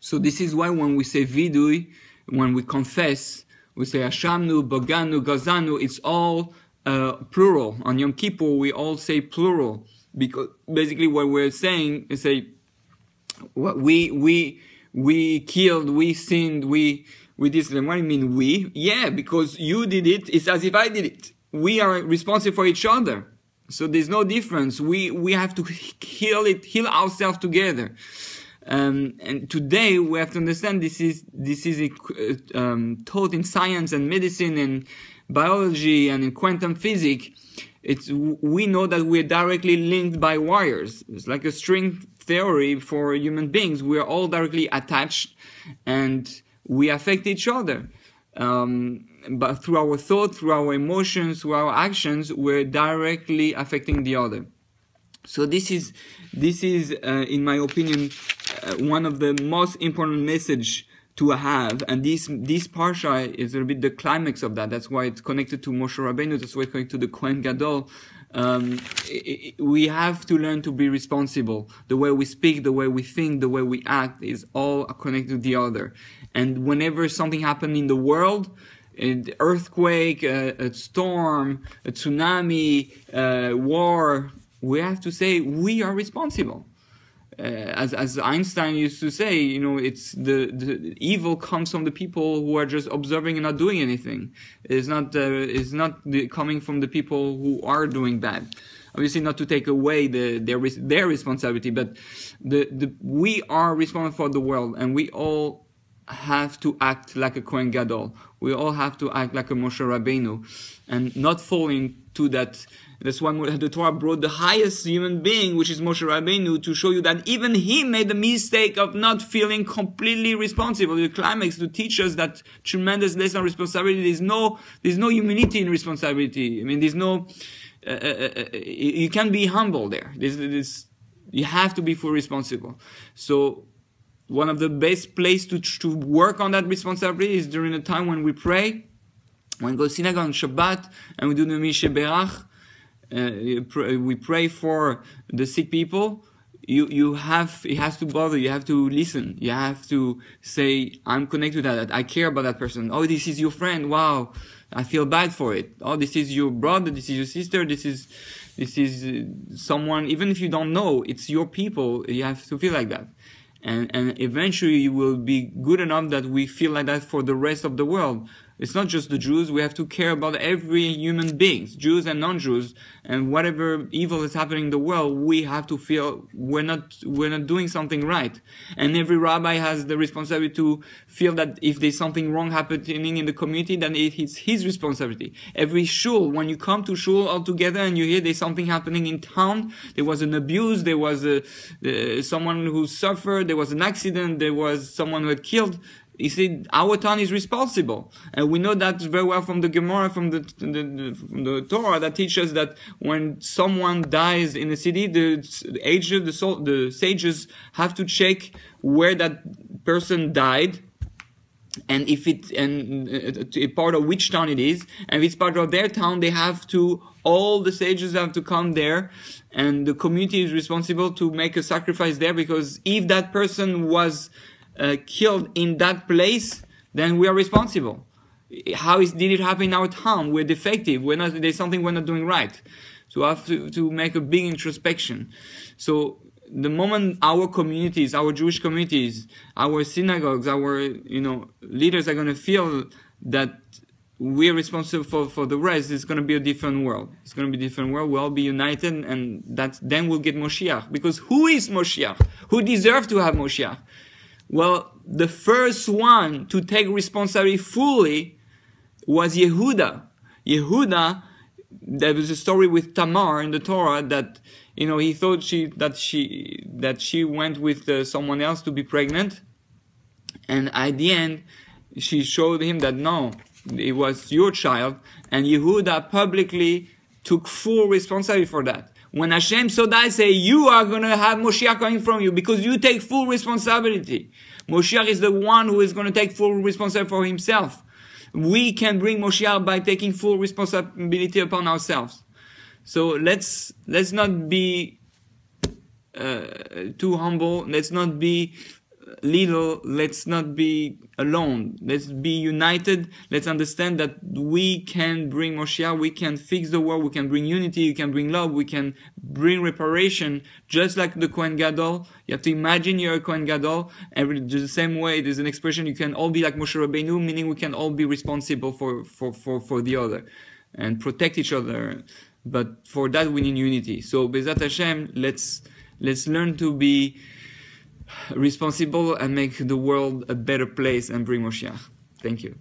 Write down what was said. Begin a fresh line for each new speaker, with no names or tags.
So this is why when we say vidui, when we confess, we say Ashamnu, Boganu, Gazanu, it's all uh, plural. On Yom Kippur, we all say plural because basically what we're saying is say we we we killed, we sinned, we we did. What do you mean we? Yeah, because you did it. It's as if I did it. We are responsible for each other. So there's no difference. We we have to heal it, heal ourselves together. Um, and today we have to understand this is this is a, uh, um, taught in science and medicine and biology and in quantum physics. It's we know that we're directly linked by wires. It's like a string theory for human beings. We are all directly attached, and we affect each other. Um, but through our thought, through our emotions, through our actions, we're directly affecting the other. So this is this is, uh, in my opinion, uh, one of the most important message to have, and this this parsha is a bit the climax of that. That's why it's connected to Moshe Rabbeinu. That's why it's connected to the Kohen Gadol. Um, it, it, we have to learn to be responsible. The way we speak, the way we think, the way we act is all connected to the other. And whenever something happened in the world, an earthquake, a, a storm, a tsunami, a uh, war, we have to say we are responsible uh, as as Einstein used to say, you know, it's the, the evil comes from the people who are just observing and not doing anything. It's not uh, it's not the, coming from the people who are doing bad. Obviously, not to take away the, their their responsibility, but the, the we are responsible for the world, and we all have to act like a Kohen Gadol. We all have to act like a Moshe Rabbeinu, and not falling to that that's why the Torah brought the highest human being, which is Moshe Rabbeinu, to show you that even he made the mistake of not feeling completely responsible. The climax to teach us that tremendous lesson of responsibility. There's no, there's no humility in responsibility. I mean, there's no, uh, uh, uh, uh you can't be humble there. This there's, you have to be full responsible. So one of the best places to, to work on that responsibility is during the time when we pray, when we go to synagogue on Shabbat, and we do the Mishe Berach, uh, we pray for the sick people, you you have it has to bother you have to listen you have to say i'm connected to that i care about that person oh this is your friend wow i feel bad for it oh this is your brother this is your sister this is this is uh, someone even if you don't know it's your people you have to feel like that and and eventually you will be good enough that we feel like that for the rest of the world it's not just the Jews. We have to care about every human being, Jews and non-Jews, and whatever evil is happening in the world. We have to feel we're not we're not doing something right. And every rabbi has the responsibility to feel that if there's something wrong happening in the community, then it's his responsibility. Every shul, when you come to shul all together and you hear there's something happening in town, there was an abuse, there was a, uh, someone who suffered, there was an accident, there was someone who had killed he said, our town is responsible. And we know that very well from the Gemara, from the, the, from the Torah that teaches that when someone dies in a city, the, ages, the, soul, the sages have to check where that person died and if it and uh, a part of which town it is and if it's part of their town they have to all the sages have to come there and the community is responsible to make a sacrifice there because if that person was uh, killed in that place, then we are responsible. How is, did it happen in our town? We're defective. We're not, there's something we're not doing right. So we have to, to make a big introspection. So the moment our communities, our Jewish communities, our synagogues, our you know leaders are going to feel that we're responsible for, for the rest, it's going to be a different world. It's going to be a different world. We'll all be united, and that then we'll get Moshiach. Because who is Moshiach? Who deserves to have Moshiach? Well, the first one to take responsibility fully was Yehuda. Yehuda, there was a story with Tamar in the Torah that you know he thought she that she that she went with uh, someone else to be pregnant, and at the end she showed him that no, it was your child, and Yehuda publicly took full responsibility for that. When Hashem Sodai say, you are going to have Moshiach coming from you because you take full responsibility. Moshiach is the one who is going to take full responsibility for himself. We can bring Moshiach by taking full responsibility upon ourselves. So let's, let's not be uh, too humble. Let's not be little, let's not be alone. Let's be united. Let's understand that we can bring Moshiach, we can fix the world, we can bring unity, we can bring love, we can bring reparation, just like the Kohen Gadol. You have to imagine you're a Kohen Gadol. Every, the same way, there's an expression, you can all be like Moshe Rabbeinu, meaning we can all be responsible for, for, for, for the other and protect each other. But for that, we need unity. So, Bezat Hashem, let's, let's learn to be responsible and make the world a better place and bring Moshiach. Thank you.